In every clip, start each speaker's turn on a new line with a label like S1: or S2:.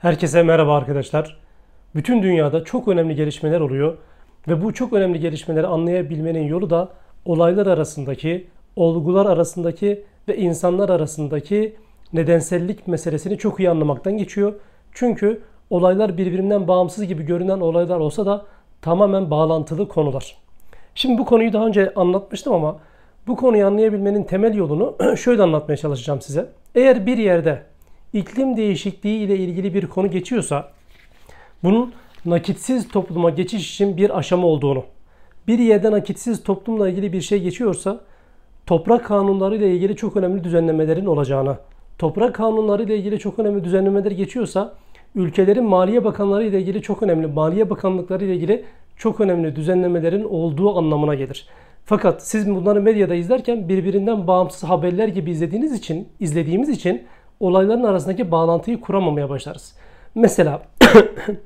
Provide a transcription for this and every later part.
S1: Herkese merhaba arkadaşlar. Bütün dünyada çok önemli gelişmeler oluyor ve bu çok önemli gelişmeleri anlayabilmenin yolu da olaylar arasındaki, olgular arasındaki ve insanlar arasındaki nedensellik meselesini çok iyi anlamaktan geçiyor. Çünkü olaylar birbirinden bağımsız gibi görünen olaylar olsa da tamamen bağlantılı konular. Şimdi bu konuyu daha önce anlatmıştım ama bu konuyu anlayabilmenin temel yolunu şöyle anlatmaya çalışacağım size. Eğer bir yerde iklim değişikliği ile ilgili bir konu geçiyorsa bunun nakitsiz topluma geçiş için bir aşama olduğunu, bir yerde nakitsiz toplumla ilgili bir şey geçiyorsa toprak kanunları ile ilgili çok önemli düzenlemelerin olacağını, toprak kanunları ile ilgili çok önemli düzenlemeler geçiyorsa ülkelerin maliye bakanları ile ilgili çok önemli, maliye bakanlıkları ile ilgili çok önemli düzenlemelerin olduğu anlamına gelir. Fakat siz bunları medyada izlerken birbirinden bağımsız haberler gibi izlediğiniz için, izlediğimiz için olayların arasındaki bağlantıyı kuramamaya başlarız. Mesela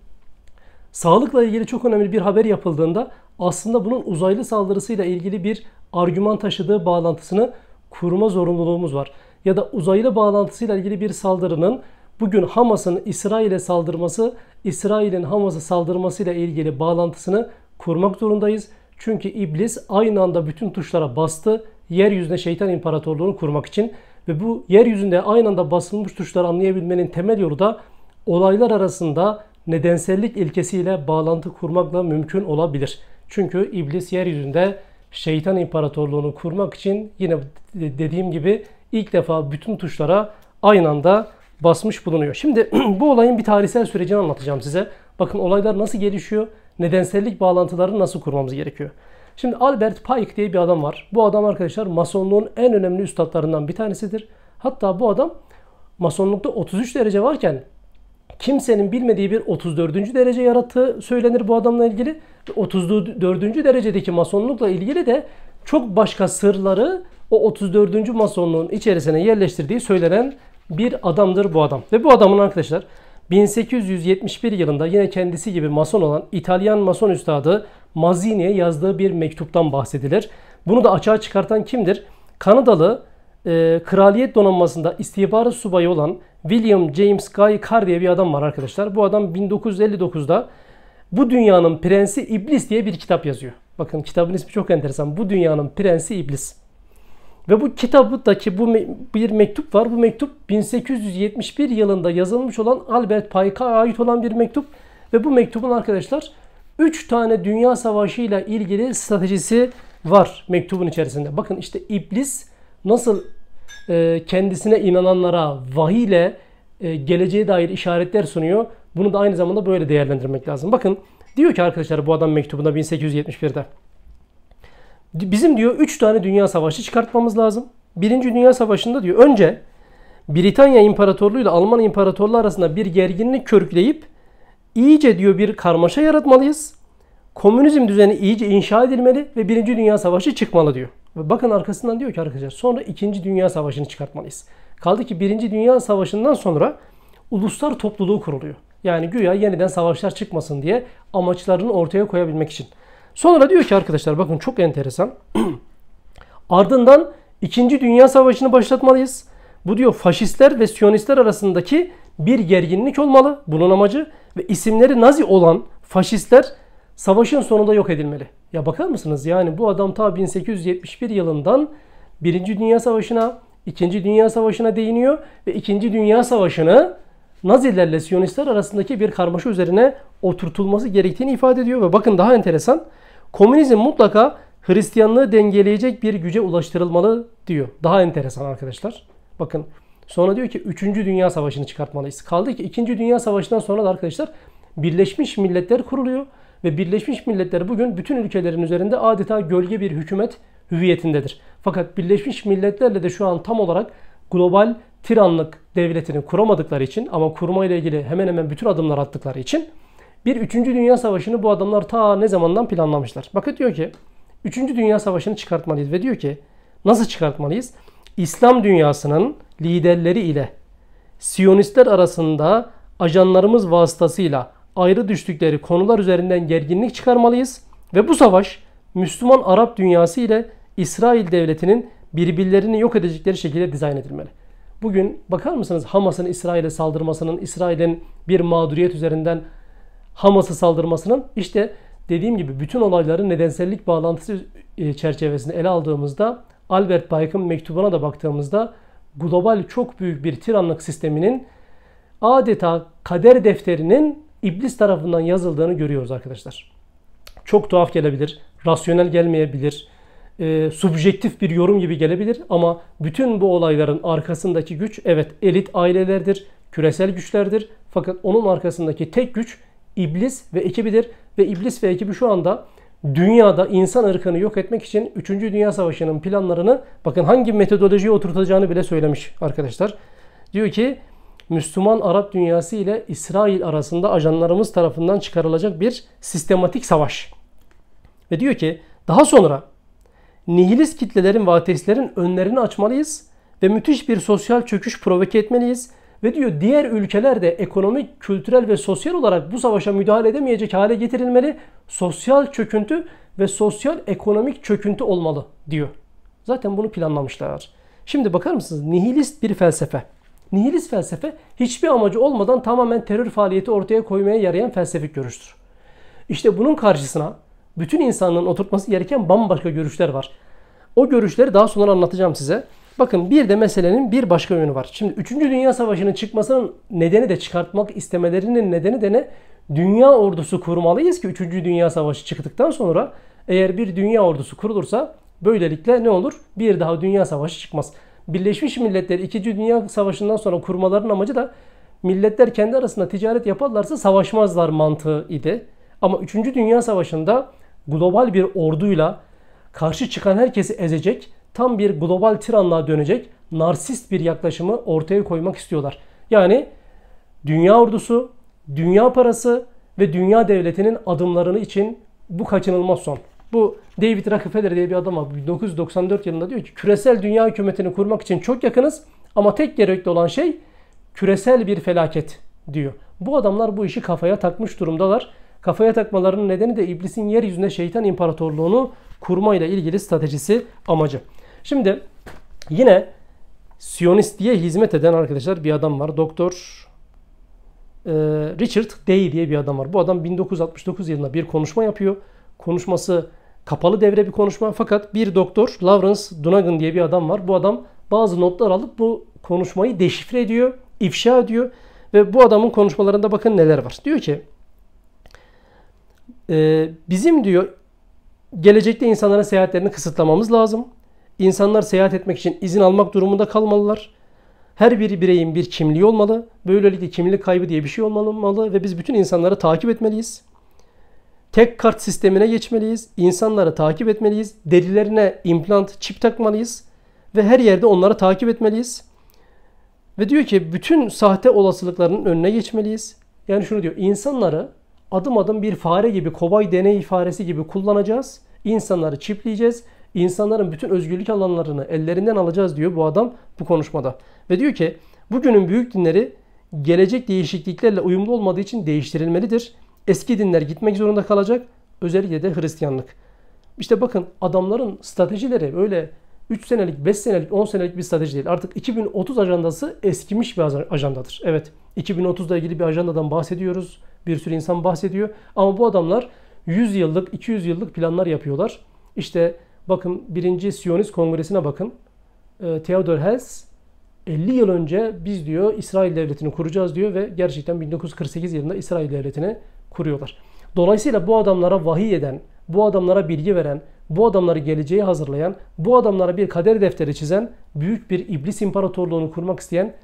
S1: sağlıkla ilgili çok önemli bir haber yapıldığında aslında bunun uzaylı saldırısıyla ilgili bir argüman taşıdığı bağlantısını kurma zorunluluğumuz var. Ya da uzaylı bağlantısıyla ilgili bir saldırının bugün Hamas'ın İsrail'e saldırması, İsrail'in Hamas'a saldırmasıyla ilgili bağlantısını kurmak zorundayız. Çünkü iblis aynı anda bütün tuşlara bastı yeryüzüne şeytan imparatorluğunu kurmak için. Ve bu yeryüzünde aynı anda basılmış tuşları anlayabilmenin temel yolu da olaylar arasında nedensellik ilkesiyle bağlantı kurmakla mümkün olabilir. Çünkü iblis yeryüzünde şeytan imparatorluğunu kurmak için yine dediğim gibi ilk defa bütün tuşlara aynı anda basmış bulunuyor. Şimdi bu olayın bir tarihsel sürecini anlatacağım size. Bakın olaylar nasıl gelişiyor, nedensellik bağlantıları nasıl kurmamız gerekiyor. Şimdi Albert Pike diye bir adam var. Bu adam arkadaşlar masonluğun en önemli üstadlarından bir tanesidir. Hatta bu adam masonlukta 33 derece varken kimsenin bilmediği bir 34. derece yarattığı söylenir bu adamla ilgili. 34. derecedeki masonlukla ilgili de çok başka sırları o 34. masonluğun içerisine yerleştirdiği söylenen bir adamdır bu adam. Ve bu adamın arkadaşlar 1871 yılında yine kendisi gibi mason olan İtalyan mason üstadı Mazini'ye yazdığı bir mektuptan bahsedilir. Bunu da açığa çıkartan kimdir? Kanadalı e, Kraliyet Donanması'nda istihbarat subayı olan William James Guy Carr diye bir adam var arkadaşlar. Bu adam 1959'da Bu Dünyanın Prensi İblis diye bir kitap yazıyor. Bakın kitabın ismi çok enteresan. Bu Dünyanın Prensi İblis. Ve bu kitabındaki bu bir mektup var. Bu mektup 1871 yılında yazılmış olan Albert Pike'a ait olan bir mektup. Ve bu mektubun arkadaşlar 3 tane dünya savaşıyla ilgili stratejisi var mektubun içerisinde. Bakın işte iblis nasıl e, kendisine inananlara vahiy ile e, geleceğe dair işaretler sunuyor. Bunu da aynı zamanda böyle değerlendirmek lazım. Bakın diyor ki arkadaşlar bu adam mektubunda 1871'de. Bizim diyor 3 tane dünya savaşı çıkartmamız lazım. Birinci Dünya Savaşı'nda diyor önce Britanya İmparatorluğu ile Alman İmparatorluğu arasında bir gerginlik körükleyip iyice diyor bir karmaşa yaratmalıyız. Komünizm düzeni iyice inşa edilmeli ve Birinci Dünya Savaşı çıkmalı diyor. Ve bakın arkasından diyor ki arkadaşlar sonra İkinci Dünya Savaşı'nı çıkartmalıyız. Kaldı ki Birinci Dünya Savaşı'ndan sonra uluslar topluluğu kuruluyor. Yani güya yeniden savaşlar çıkmasın diye amaçlarını ortaya koyabilmek için. Sonra diyor ki arkadaşlar bakın çok enteresan. Ardından İkinci Dünya Savaşı'nı başlatmalıyız. Bu diyor faşistler ve siyonistler arasındaki bir gerginlik olmalı. Bunun amacı ve isimleri Nazi olan faşistler savaşın sonunda yok edilmeli. Ya bakar mısınız yani bu adam ta 1871 yılından 1. Dünya Savaşı'na, 2. Dünya Savaşı'na değiniyor ve 2. Dünya Savaşı'nı Nazilerle Siyonistler arasındaki bir karmaşa üzerine oturtulması gerektiğini ifade ediyor ve bakın daha enteresan komünizm mutlaka Hristiyanlığı dengeleyecek bir güce ulaştırılmalı diyor. Daha enteresan arkadaşlar. Bakın Sonra diyor ki 3. Dünya Savaşı'nı çıkartmalıyız. Kaldı ki 2. Dünya Savaşı'ndan sonra da arkadaşlar Birleşmiş Milletler kuruluyor ve Birleşmiş Milletler bugün bütün ülkelerin üzerinde adeta gölge bir hükümet hüviyetindedir. Fakat Birleşmiş Milletler'le de şu an tam olarak global tiranlık devletini kuramadıkları için ama kurma ile ilgili hemen hemen bütün adımlar attıkları için bir 3. Dünya Savaşı'nı bu adamlar ta ne zamandan planlamışlar. Bakın diyor ki 3. Dünya Savaşı'nı çıkartmalıyız ve diyor ki nasıl çıkartmalıyız? İslam dünyasının liderleri ile Siyonistler arasında ajanlarımız vasıtasıyla ayrı düştükleri konular üzerinden gerginlik çıkarmalıyız ve bu savaş Müslüman Arap dünyası ile İsrail devletinin birbirlerini yok edecekleri şekilde dizayn edilmeli. Bugün bakar mısınız Hamas'ın İsrail'e saldırmasının, İsrail'in bir mağduriyet üzerinden Hamas'a saldırmasının işte dediğim gibi bütün olayların nedensellik bağlantısı e, çerçevesinde ele aldığımızda Albert Pike'ın mektubuna da baktığımızda global çok büyük bir tiranlık sisteminin adeta kader defterinin iblis tarafından yazıldığını görüyoruz arkadaşlar. Çok tuhaf gelebilir, rasyonel gelmeyebilir, e, subjektif bir yorum gibi gelebilir ama bütün bu olayların arkasındaki güç evet elit ailelerdir, küresel güçlerdir. Fakat onun arkasındaki tek güç iblis ve ekibidir ve iblis ve ekibi şu anda dünyada insan ırkını yok etmek için 3. Dünya Savaşı'nın planlarını bakın hangi metodolojiye oturtacağını bile söylemiş arkadaşlar. Diyor ki Müslüman Arap dünyası ile İsrail arasında ajanlarımız tarafından çıkarılacak bir sistematik savaş. Ve diyor ki daha sonra nihilist kitlelerin ve ateistlerin önlerini açmalıyız ve müthiş bir sosyal çöküş provoke etmeliyiz ve diyor diğer ülkeler de ekonomik, kültürel ve sosyal olarak bu savaşa müdahale edemeyecek hale getirilmeli. Sosyal çöküntü ve sosyal ekonomik çöküntü olmalı diyor. Zaten bunu planlamışlar. Şimdi bakar mısınız? Nihilist bir felsefe. Nihilist felsefe hiçbir amacı olmadan tamamen terör faaliyeti ortaya koymaya yarayan felsefik görüştür. İşte bunun karşısına bütün insanların oturtması gereken bambaşka görüşler var. O görüşleri daha sonra anlatacağım size. Bakın bir de meselenin bir başka yönü var. Şimdi 3. Dünya Savaşı'nın çıkmasının nedeni de çıkartmak istemelerinin nedeni de ne? Dünya ordusu kurmalıyız ki 3. Dünya Savaşı çıktıktan sonra eğer bir dünya ordusu kurulursa böylelikle ne olur? Bir daha dünya savaşı çıkmaz. Birleşmiş Milletler 2. Dünya Savaşı'ndan sonra kurmaların amacı da milletler kendi arasında ticaret yaparlarsa savaşmazlar mantığı idi. Ama 3. Dünya Savaşı'nda global bir orduyla karşı çıkan herkesi ezecek tam bir global tiranlığa dönecek narsist bir yaklaşımı ortaya koymak istiyorlar. Yani dünya ordusu, dünya parası ve dünya devletinin adımlarını için bu kaçınılmaz son. Bu David Rockefeller diye bir adam var. 1994 yılında diyor ki küresel dünya hükümetini kurmak için çok yakınız ama tek gerekli olan şey küresel bir felaket diyor. Bu adamlar bu işi kafaya takmış durumdalar. Kafaya takmalarının nedeni de iblisin yeryüzüne şeytan imparatorluğunu kurmayla ilgili stratejisi amacı. Şimdi yine diye hizmet eden arkadaşlar bir adam var. Doktor e, Richard Day diye bir adam var. Bu adam 1969 yılında bir konuşma yapıyor. Konuşması kapalı devre bir konuşma. Fakat bir doktor Lawrence Dunagan diye bir adam var. Bu adam bazı notlar alıp bu konuşmayı deşifre ediyor, ifşa ediyor. Ve bu adamın konuşmalarında bakın neler var. Diyor ki e, bizim diyor gelecekte insanların seyahatlerini kısıtlamamız lazım. İnsanlar seyahat etmek için izin almak durumunda kalmalılar. Her bir bireyin bir kimliği olmalı. Böylelikle kimlik kaybı diye bir şey olmamalı ve biz bütün insanları takip etmeliyiz. Tek kart sistemine geçmeliyiz. İnsanları takip etmeliyiz. Derilerine implant, çip takmalıyız. Ve her yerde onları takip etmeliyiz. Ve diyor ki bütün sahte olasılıkların önüne geçmeliyiz. Yani şunu diyor. insanları adım adım bir fare gibi, kobay deney faresi gibi kullanacağız. İnsanları çipleyeceğiz insanların bütün özgürlük alanlarını ellerinden alacağız diyor bu adam bu konuşmada. Ve diyor ki bugünün büyük dinleri gelecek değişikliklerle uyumlu olmadığı için değiştirilmelidir. Eski dinler gitmek zorunda kalacak özellikle de Hristiyanlık. İşte bakın adamların stratejileri öyle 3 senelik, 5 senelik, 10 senelik bir strateji değil. Artık 2030 ajandası eskimiş bir ajandadır. Evet 2030'da ilgili bir ajandadan bahsediyoruz. Bir sürü insan bahsediyor. Ama bu adamlar 100 yıllık, 200 yıllık planlar yapıyorlar. İşte Bakın birinci Siyonist Kongresi'ne bakın. E, Theodor Hess 50 yıl önce biz diyor İsrail Devleti'ni kuracağız diyor ve gerçekten 1948 yılında İsrail Devleti'ni kuruyorlar. Dolayısıyla bu adamlara vahiy eden, bu adamlara bilgi veren, bu adamları geleceğe hazırlayan, bu adamlara bir kader defteri çizen, büyük bir iblis imparatorluğunu kurmak isteyen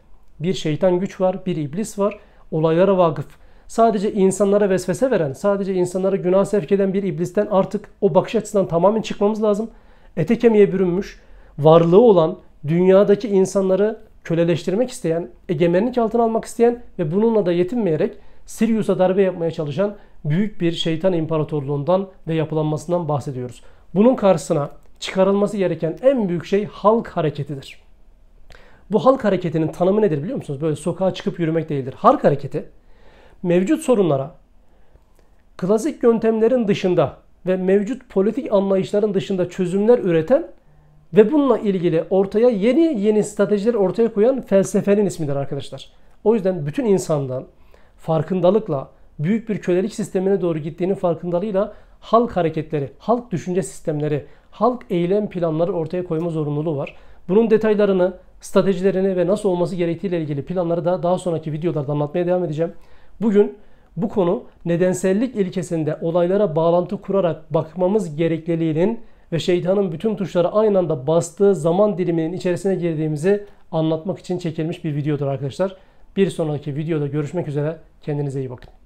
S1: bir şeytan güç var, bir iblis var. Olaylara vakıf, sadece insanlara vesvese veren, sadece insanlara günah sevk eden bir iblisten artık o bakış açısından tamamen çıkmamız lazım. Ete kemiğe bürünmüş, varlığı olan, dünyadaki insanları köleleştirmek isteyen, egemenlik altına almak isteyen ve bununla da yetinmeyerek Sirius'a darbe yapmaya çalışan büyük bir şeytan imparatorluğundan ve yapılanmasından bahsediyoruz. Bunun karşısına çıkarılması gereken en büyük şey halk hareketidir. Bu halk hareketinin tanımı nedir biliyor musunuz? Böyle sokağa çıkıp yürümek değildir. Halk hareketi mevcut sorunlara klasik yöntemlerin dışında ve mevcut politik anlayışların dışında çözümler üreten ve bununla ilgili ortaya yeni yeni stratejiler ortaya koyan felsefenin ismidir arkadaşlar. O yüzden bütün insandan farkındalıkla büyük bir kölelik sistemine doğru gittiğinin farkındalığıyla halk hareketleri, halk düşünce sistemleri, halk eylem planları ortaya koyma zorunluluğu var. Bunun detaylarını, stratejilerini ve nasıl olması gerektiğiyle ilgili planları da daha sonraki videolarda anlatmaya devam edeceğim. Bugün bu konu nedensellik ilkesinde olaylara bağlantı kurarak bakmamız gerekliliğinin ve şeytanın bütün tuşları aynı anda bastığı zaman diliminin içerisine girdiğimizi anlatmak için çekilmiş bir videodur arkadaşlar. Bir sonraki videoda görüşmek üzere. Kendinize iyi bakın.